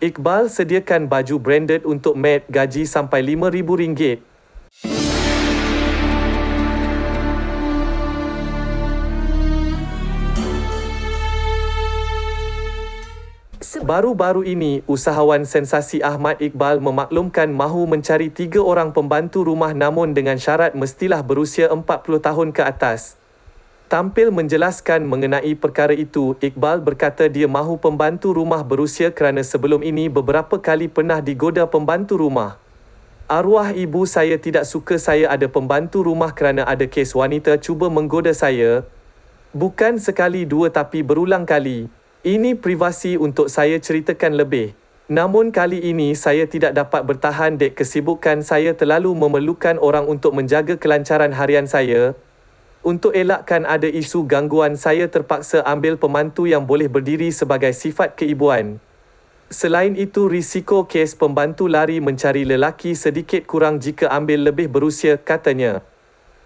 Iqbal sediakan baju branded untuk Matt gaji sampai RM5,000. Baru-baru ini, usahawan sensasi Ahmad Iqbal memaklumkan mahu mencari tiga orang pembantu rumah namun dengan syarat mestilah berusia 40 tahun ke atas tampil menjelaskan mengenai perkara itu, Iqbal berkata dia mahu pembantu rumah berusia kerana sebelum ini beberapa kali pernah digoda pembantu rumah. Arwah ibu saya tidak suka saya ada pembantu rumah kerana ada kes wanita cuba menggoda saya. Bukan sekali dua tapi berulang kali. Ini privasi untuk saya ceritakan lebih. Namun kali ini saya tidak dapat bertahan dek kesibukan saya terlalu memerlukan orang untuk menjaga kelancaran harian saya. Untuk elakkan ada isu gangguan, saya terpaksa ambil pemantu yang boleh berdiri sebagai sifat keibuan. Selain itu, risiko kes pembantu lari mencari lelaki sedikit kurang jika ambil lebih berusia, katanya.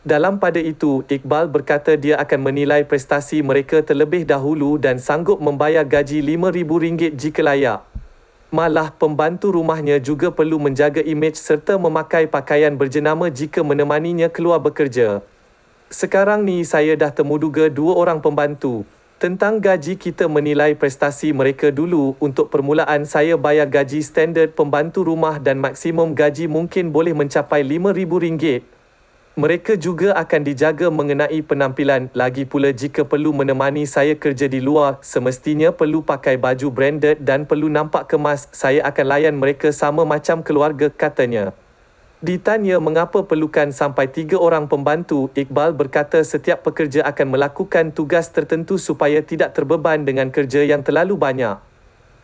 Dalam pada itu, Iqbal berkata dia akan menilai prestasi mereka terlebih dahulu dan sanggup membayar gaji RM5,000 jika layak. Malah, pembantu rumahnya juga perlu menjaga imej serta memakai pakaian berjenama jika menemaninya keluar bekerja. Sekarang ni saya dah temuduga dua orang pembantu. Tentang gaji kita menilai prestasi mereka dulu untuk permulaan saya bayar gaji standard pembantu rumah dan maksimum gaji mungkin boleh mencapai RM5,000. Mereka juga akan dijaga mengenai penampilan lagi pula jika perlu menemani saya kerja di luar semestinya perlu pakai baju branded dan perlu nampak kemas saya akan layan mereka sama macam keluarga katanya. Ditanya mengapa perlukan sampai tiga orang pembantu, Iqbal berkata setiap pekerja akan melakukan tugas tertentu supaya tidak terbeban dengan kerja yang terlalu banyak.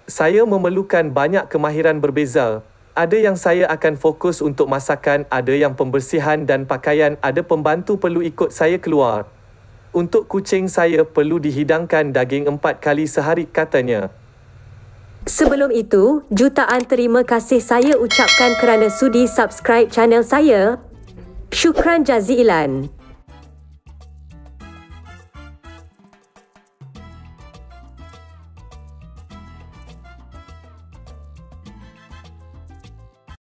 Saya memerlukan banyak kemahiran berbeza. Ada yang saya akan fokus untuk masakan, ada yang pembersihan dan pakaian, ada pembantu perlu ikut saya keluar. Untuk kucing saya perlu dihidangkan daging empat kali sehari, katanya. Sebelum itu, jutaan terima kasih saya ucapkan kerana sudi subscribe channel saya. Syukran Jazilan.